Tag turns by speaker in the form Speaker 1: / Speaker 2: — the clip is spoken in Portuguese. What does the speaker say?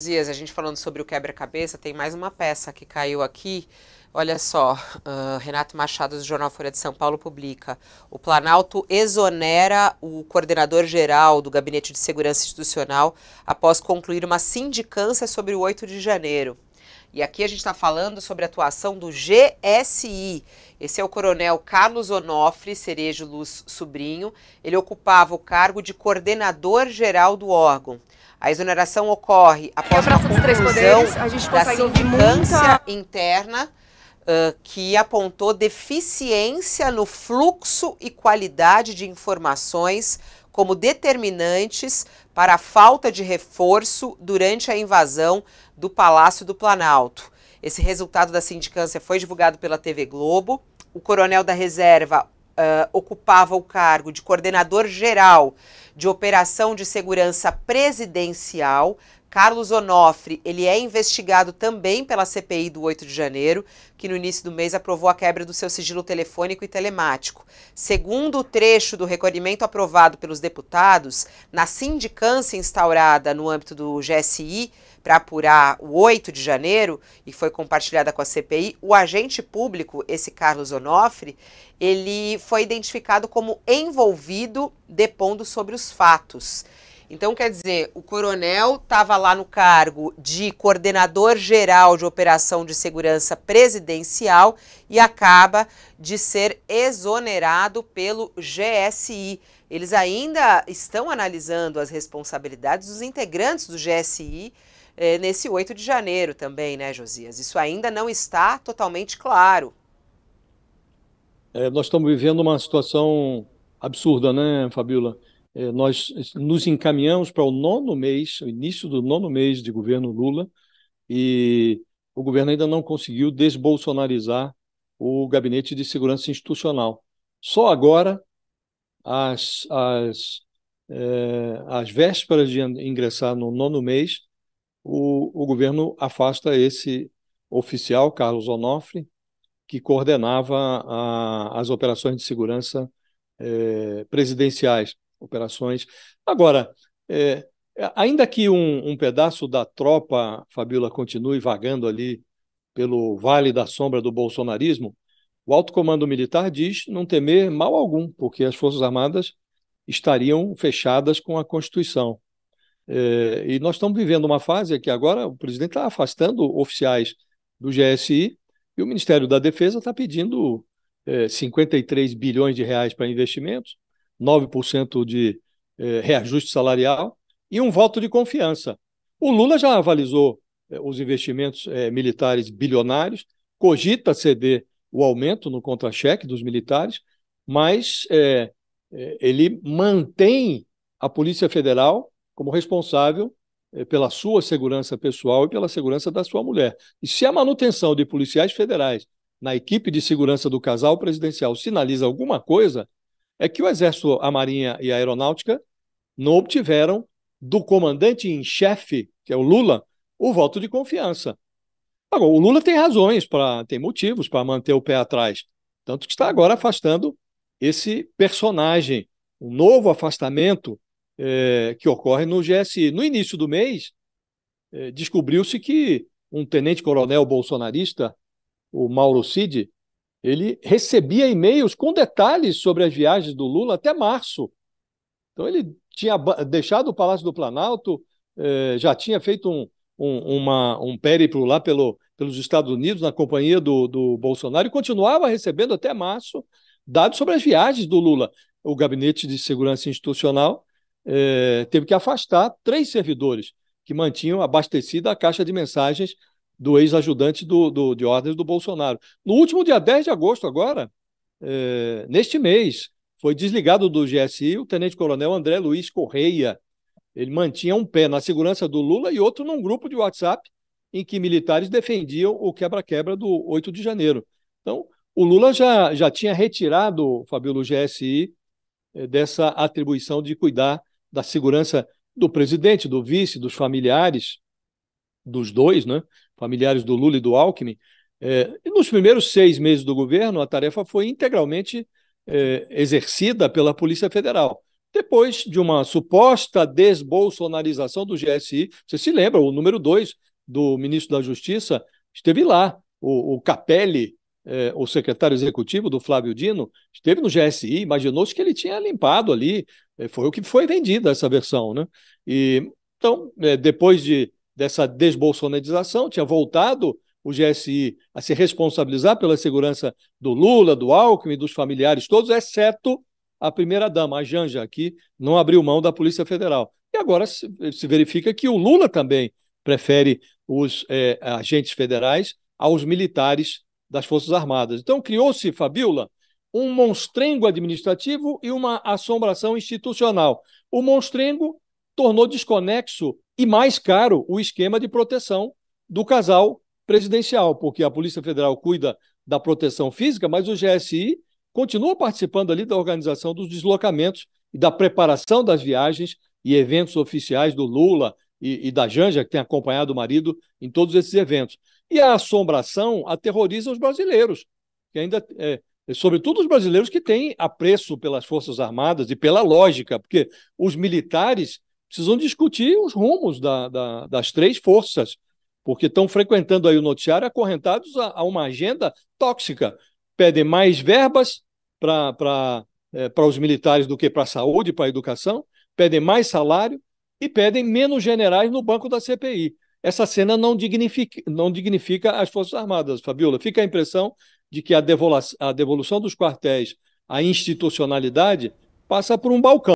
Speaker 1: dias, a gente falando sobre o quebra-cabeça, tem mais uma peça que caiu aqui. Olha só, uh, Renato Machado, do Jornal Folha de São Paulo, publica. O Planalto exonera o coordenador-geral do Gabinete de Segurança Institucional após concluir uma sindicância sobre o 8 de janeiro. E aqui a gente está falando sobre a atuação do GSI. Esse é o coronel Carlos Onofre Cerejo Luz Sobrinho. Ele ocupava o cargo de coordenador-geral do órgão. A exoneração ocorre após a conclusão a gente da sindicância muita... interna uh, que apontou deficiência no fluxo e qualidade de informações como determinantes para a falta de reforço durante a invasão do Palácio do Planalto. Esse resultado da sindicância foi divulgado pela TV Globo. O coronel da reserva uh, ocupava o cargo de coordenador geral de operação de segurança presidencial. Carlos Onofre, ele é investigado também pela CPI do 8 de janeiro, que no início do mês aprovou a quebra do seu sigilo telefônico e telemático. Segundo o trecho do recolhimento aprovado pelos deputados, na sindicância instaurada no âmbito do GSI, para apurar o 8 de janeiro e foi compartilhada com a CPI, o agente público, esse Carlos Onofre, ele foi identificado como envolvido depondo sobre os fatos. Então, quer dizer, o coronel estava lá no cargo de coordenador geral de operação de segurança presidencial e acaba de ser exonerado pelo GSI. Eles ainda estão analisando as responsabilidades dos integrantes do GSI é, nesse 8 de janeiro também, né, Josias? Isso ainda não está totalmente claro.
Speaker 2: É, nós estamos vivendo uma situação absurda, né, Fabiola? É, nós nos encaminhamos para o nono mês, o início do nono mês de governo Lula, e o governo ainda não conseguiu desbolsonarizar o gabinete de segurança institucional. Só agora, as as é, às vésperas de ingressar no nono mês, o, o governo afasta esse oficial, Carlos Onofre, que coordenava a, as operações de segurança é, presidenciais. Operações. Agora, é, ainda que um, um, pedaço da tropa, Fabíola, continue vagando ali pelo vale da sombra do bolsonarismo, o alto comando militar diz não temer mal algum, porque as Forças Armadas estariam fechadas com a Constituição. É, e nós estamos vivendo uma fase que agora o presidente está afastando oficiais do GSI e o Ministério da Defesa está pedindo é, eh, 53 bilhões de reais para investimentos, 9% de é, reajuste salarial e um voto de confiança. O Lula já avalizou os investimentos militares bilionários, cogita ceder o aumento no contra-cheque dos militares, mas ele mantém a Polícia Federal como responsável eh, pela sua segurança pessoal e pela segurança da sua mulher. E se a manutenção de policiais federais na equipe de segurança do casal presidencial sinaliza alguma coisa, é que o Exército, a Marinha e a Aeronáutica não obtiveram do comandante em chefe, que é o Lula, o voto de confiança. Agora, o Lula tem razões, para tem motivos para manter o pé atrás. Tanto que está agora afastando esse personagem. Um novo afastamento é, que ocorre no GSI. No início do mês, é, descobriu-se que um tenente-coronel bolsonarista, o Mauro Cid, ele recebia e-mails com detalhes sobre as viagens do Lula até março. Então, ele tinha deixado o Palácio do Planalto, é, já tinha feito um, um, uma, um périplo lá pelo, pelos Estados Unidos, na companhia do, do Bolsonaro, e continuava recebendo até março dados sobre as viagens do Lula. O Gabinete de Segurança Institucional é, teve que afastar três servidores que mantinham abastecida a caixa de mensagens do ex-ajudante do, do, de ordens do Bolsonaro. No último dia 10 de agosto, agora, é, neste mês, foi desligado do GSI o tenente-coronel André Luiz Correia. Ele mantinha um pé na segurança do Lula e outro num grupo de WhatsApp em que militares defendiam o quebra-quebra do 8 de janeiro. Então, o Lula já, já tinha retirado, Fabíola, o GSI é, dessa atribuição de cuidar da segurança do presidente, do vice, dos familiares, dos dois, né? familiares do Lula e do Alckmin. É, e nos primeiros seis meses do governo, a tarefa foi integralmente é, exercida pela Polícia Federal. Depois de uma suposta desbolsonarização do GSI, você se lembra, o número dois do ministro da Justiça esteve lá, o, o Capelli, é, o secretário executivo do Flávio Dino, esteve no GSI, imaginou-se que ele tinha limpado ali, é, foi o que foi vendido essa versão, né? E, então, é, depois de, dessa desbolsonarização, tinha voltado o GSI a se responsabilizar pela segurança do Lula, do Alckmin, dos familiares todos, exceto a primeira-dama, a Janja, que não abriu mão da Polícia Federal. E agora se, se verifica que o Lula também prefere os agentes federais aos militares das Forças Armadas. Então, criou-se, Fabiola, um monstrengo administrativo e uma assombração institucional. O monstrengo tornou desconexo e mais caro o esquema de proteção do casal presidencial, porque a Polícia Federal cuida da proteção física, mas o GSI continua participando ali da organização dos deslocamentos e da preparação das viagens e eventos oficiais do Lula e, e da Janja, que tem acompanhado o marido em todos esses eventos. E a assombração aterroriza os brasileiros, que ainda, é, é, sobretudo os brasileiros que têm apreço pelas Forças Armadas e pela lógica, porque os militares precisam discutir os rumos da, da, das três forças, porque estão frequentando aí o noticiário acorrentados a, a uma agenda tóxica. Pedem mais verbas para é, os militares do que para a saúde, para a educação, pedem mais salário e pedem menos generais no banco da CPI essa cena não dignifica, não dignifica as Forças Armadas, Fabiola. Fica a impressão de que a, devolução, a devolução dos quartéis à institucionalidade passa por um balcão.